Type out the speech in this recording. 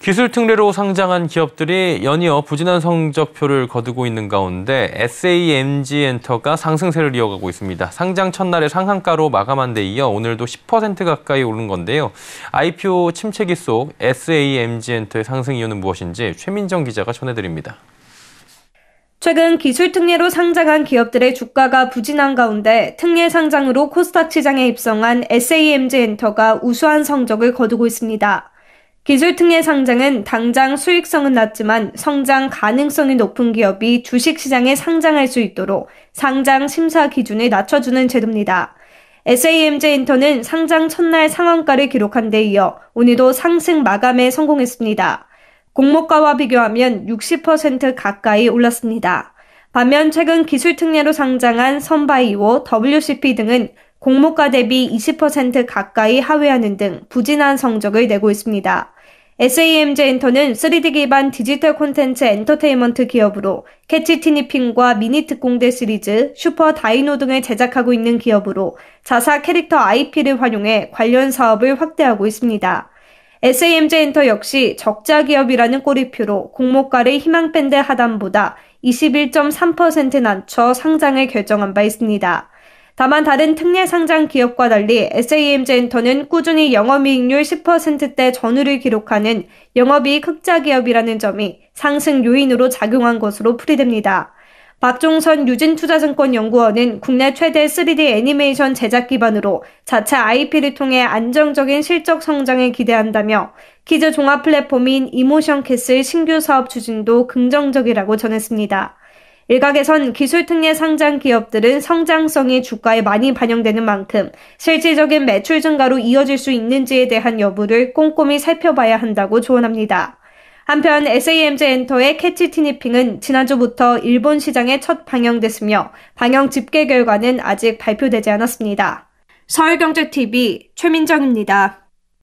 기술 특례로 상장한 기업들이 연이어 부진한 성적표를 거두고 있는 가운데 SAMG 엔터가 상승세를 이어가고 있습니다. 상장 첫날에 상한가로 마감한 데 이어 오늘도 10% 가까이 오른 건데요. IPO 침체기 속 SAMG 엔터의 상승 이유는 무엇인지 최민정 기자가 전해드립니다. 최근 기술 특례로 상장한 기업들의 주가가 부진한 가운데 특례 상장으로 코스닥 시장에 입성한 SAMG 엔터가 우수한 성적을 거두고 있습니다. 기술특례 상장은 당장 수익성은 낮지만 성장 가능성이 높은 기업이 주식시장에 상장할 수 있도록 상장 심사 기준을 낮춰주는 제도입니다. SAMJ 인턴은 상장 첫날 상한가를 기록한 데 이어 오늘도 상승 마감에 성공했습니다. 공모가와 비교하면 60% 가까이 올랐습니다. 반면 최근 기술특례로 상장한 선바이오, WCP 등은 공모가 대비 20% 가까이 하회하는 등 부진한 성적을 내고 있습니다. SAMJ 엔터는 3D 기반 디지털 콘텐츠 엔터테인먼트 기업으로 캐치 티니핑과 미니 특공대 시리즈, 슈퍼 다이노 등을 제작하고 있는 기업으로 자사 캐릭터 IP를 활용해 관련 사업을 확대하고 있습니다. SAMJ 엔터 역시 적자 기업이라는 꼬리표로 공모가를 희망밴드 하단보다 21.3% 낮춰 상장을 결정한 바 있습니다. 다만 다른 특례 상장 기업과 달리 SAM젠터는 꾸준히 영업이익률 10%대 전후를 기록하는 영업이익 흑자 기업이라는 점이 상승 요인으로 작용한 것으로 풀이됩니다. 박종선 유진투자증권 연구원은 국내 최대 3D 애니메이션 제작 기반으로 자체 IP를 통해 안정적인 실적 성장에 기대한다며 키즈 종합 플랫폼인 이모션 캐슬 신규 사업 추진도 긍정적이라고 전했습니다. 일각에선 기술특례 상장 기업들은 성장성이 주가에 많이 반영되는 만큼 실질적인 매출 증가로 이어질 수 있는지에 대한 여부를 꼼꼼히 살펴봐야 한다고 조언합니다. 한편 SAMJ 엔터의 캐치 티니핑은 지난주부터 일본 시장에 첫 방영됐으며 방영 집계 결과는 아직 발표되지 않았습니다. 서울경제TV 최민정입니다.